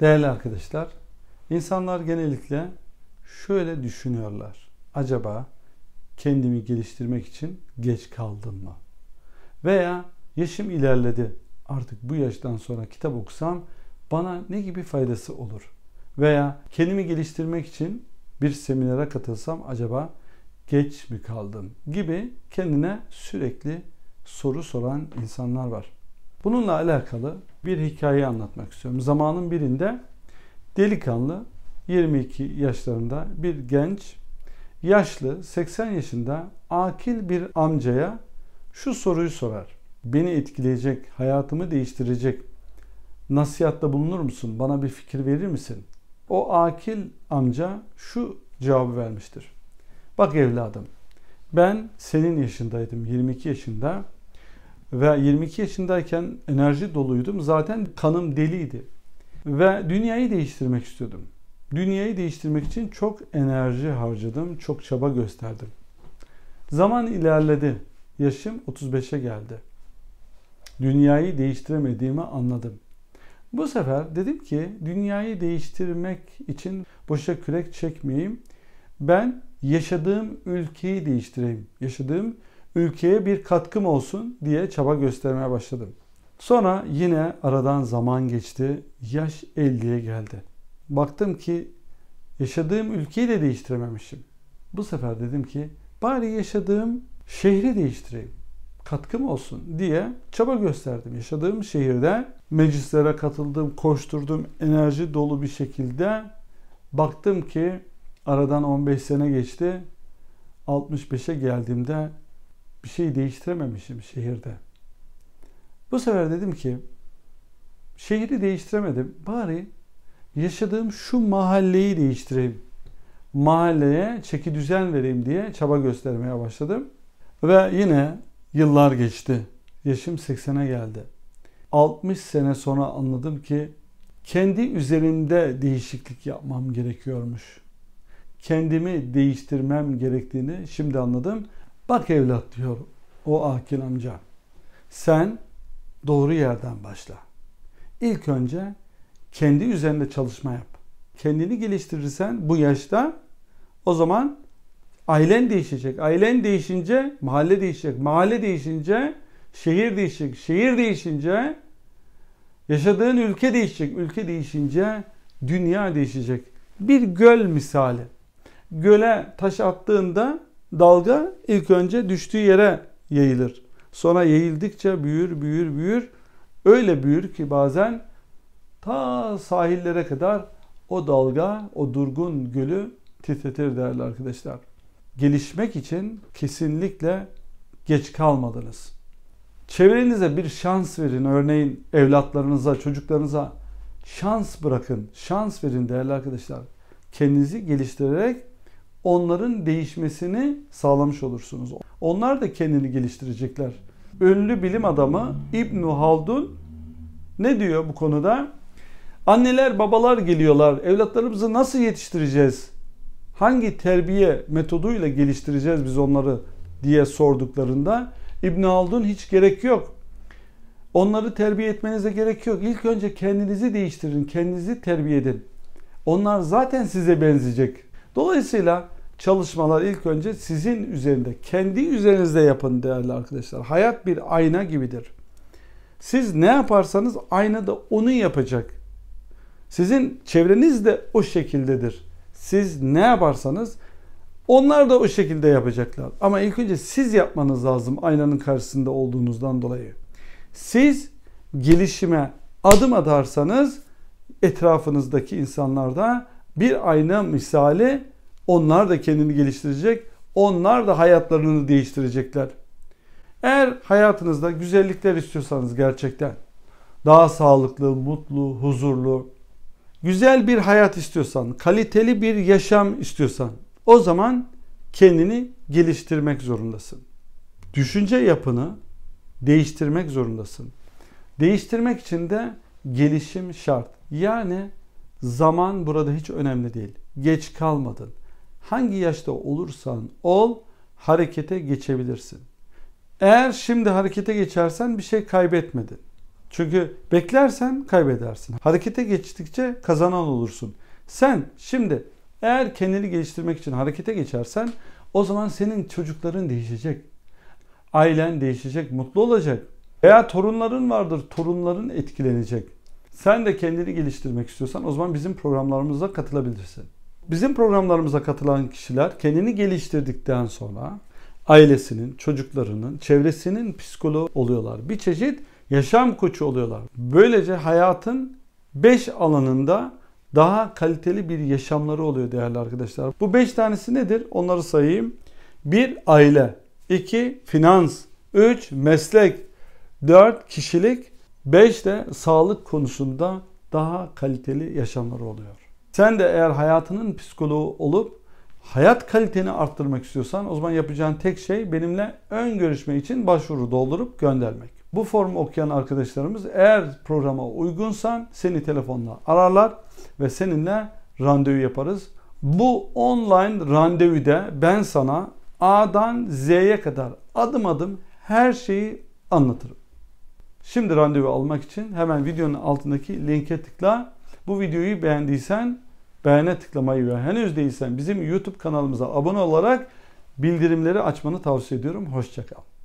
Değerli arkadaşlar, insanlar genellikle şöyle düşünüyorlar. Acaba kendimi geliştirmek için geç kaldım mı? Veya yaşım ilerledi. Artık bu yaştan sonra kitap okusam bana ne gibi faydası olur? Veya kendimi geliştirmek için bir seminere katılsam acaba geç mi kaldım gibi kendine sürekli soru soran insanlar var. Bununla alakalı bir hikaye anlatmak istiyorum. Zamanın birinde delikanlı 22 yaşlarında bir genç yaşlı 80 yaşında akil bir amcaya şu soruyu sorar. Beni etkileyecek, hayatımı değiştirecek nasihatta bulunur musun? Bana bir fikir verir misin? O akil amca şu cevabı vermiştir. Bak evladım ben senin yaşındaydım 22 yaşında ve 22 yaşındayken enerji doluydum. Zaten kanım deliydi. Ve dünyayı değiştirmek istiyordum. Dünyayı değiştirmek için çok enerji harcadım, çok çaba gösterdim. Zaman ilerledi. Yaşım 35'e geldi. Dünyayı değiştiremediğimi anladım. Bu sefer dedim ki dünyayı değiştirmek için boşa kürek çekmeyeyim. Ben yaşadığım ülkeyi değiştireyim. Yaşadığım ülkeye bir katkım olsun diye çaba göstermeye başladım. Sonra yine aradan zaman geçti. Yaş 50'ye geldi. Baktım ki yaşadığım ülkeyi de değiştirememişim. Bu sefer dedim ki bari yaşadığım şehri değiştireyim. Katkım olsun diye çaba gösterdim. Yaşadığım şehirde meclislere katıldım, koşturdum enerji dolu bir şekilde. Baktım ki aradan 15 sene geçti. 65'e geldiğimde bir şey değiştirememişim şehirde. Bu sefer dedim ki şehri değiştiremedim. Bari yaşadığım şu mahalleyi değiştireyim. Mahalleye çeki düzen vereyim diye çaba göstermeye başladım. Ve yine yıllar geçti. Yaşım 80'e geldi. 60 sene sonra anladım ki kendi üzerimde değişiklik yapmam gerekiyormuş. Kendimi değiştirmem gerektiğini şimdi anladım Bak evlat diyor o Akil amca. Sen doğru yerden başla. İlk önce kendi üzerinde çalışma yap. Kendini geliştirirsen bu yaşta o zaman ailen değişecek. Ailen değişince mahalle değişecek. Mahalle değişince şehir değişecek. Şehir değişince yaşadığın ülke değişecek. Ülke değişince dünya değişecek. Bir göl misali. Göle taş attığında Dalga ilk önce düştüğü yere yayılır. Sonra yayıldikçe büyür, büyür, büyür. Öyle büyür ki bazen ta sahillere kadar o dalga, o durgun gölü titretir değerli arkadaşlar. Gelişmek için kesinlikle geç kalmadınız. Çevrenize bir şans verin. Örneğin evlatlarınıza, çocuklarınıza şans bırakın. Şans verin değerli arkadaşlar. Kendinizi geliştirerek onların değişmesini sağlamış olursunuz. Onlar da kendini geliştirecekler. Ünlü bilim adamı İbnu Haldun ne diyor bu konuda? Anneler, babalar geliyorlar. Evlatlarımızı nasıl yetiştireceğiz? Hangi terbiye metoduyla geliştireceğiz biz onları diye sorduklarında İbn Haldun hiç gerek yok. Onları terbiye etmenize gerek yok. İlk önce kendinizi değiştirin, kendinizi terbiye edin. Onlar zaten size benzeyecek. Dolayısıyla çalışmalar ilk önce sizin üzerinde, kendi üzerinizde yapın değerli arkadaşlar. Hayat bir ayna gibidir. Siz ne yaparsanız ayna da onu yapacak. Sizin çevreniz de o şekildedir. Siz ne yaparsanız onlar da o şekilde yapacaklar. Ama ilk önce siz yapmanız lazım aynanın karşısında olduğunuzdan dolayı. Siz gelişime adım atarsanız etrafınızdaki insanlarda bir ayna misali onlar da kendini geliştirecek. Onlar da hayatlarını değiştirecekler. Eğer hayatınızda güzellikler istiyorsanız gerçekten daha sağlıklı, mutlu, huzurlu, güzel bir hayat istiyorsan, kaliteli bir yaşam istiyorsan o zaman kendini geliştirmek zorundasın. Düşünce yapını değiştirmek zorundasın. Değiştirmek için de gelişim şart. Yani zaman burada hiç önemli değil. Geç kalmadın hangi yaşta olursan ol harekete geçebilirsin. Eğer şimdi harekete geçersen bir şey kaybetmedin. Çünkü beklersen kaybedersin. Harekete geçtikçe kazanan olursun. Sen şimdi eğer kendini geliştirmek için harekete geçersen o zaman senin çocukların değişecek. Ailen değişecek, mutlu olacak. Veya torunların vardır, torunların etkilenecek. Sen de kendini geliştirmek istiyorsan o zaman bizim programlarımıza katılabilirsin. Bizim programlarımıza katılan kişiler kendini geliştirdikten sonra ailesinin, çocuklarının, çevresinin psikoloğu oluyorlar. Bir çeşit yaşam koçu oluyorlar. Böylece hayatın 5 alanında daha kaliteli bir yaşamları oluyor değerli arkadaşlar. Bu 5 tanesi nedir? Onları sayayım. 1 aile, 2 finans, 3 meslek, 4 kişilik, 5 de sağlık konusunda daha kaliteli yaşamları oluyor. Sen de eğer hayatının psikoloğu olup hayat kaliteni arttırmak istiyorsan o zaman yapacağın tek şey benimle ön görüşme için başvuru doldurup göndermek. Bu formu okuyan arkadaşlarımız eğer programa uygunsan seni telefonla ararlar ve seninle randevu yaparız. Bu online randevuda ben sana A'dan Z'ye kadar adım adım her şeyi anlatırım. Şimdi randevu almak için hemen videonun altındaki linke tıkla. Bu videoyu beğendiysen beğene tıklamayı ve henüz değilsen bizim YouTube kanalımıza abone olarak bildirimleri açmanı tavsiye ediyorum. Hoşçakal.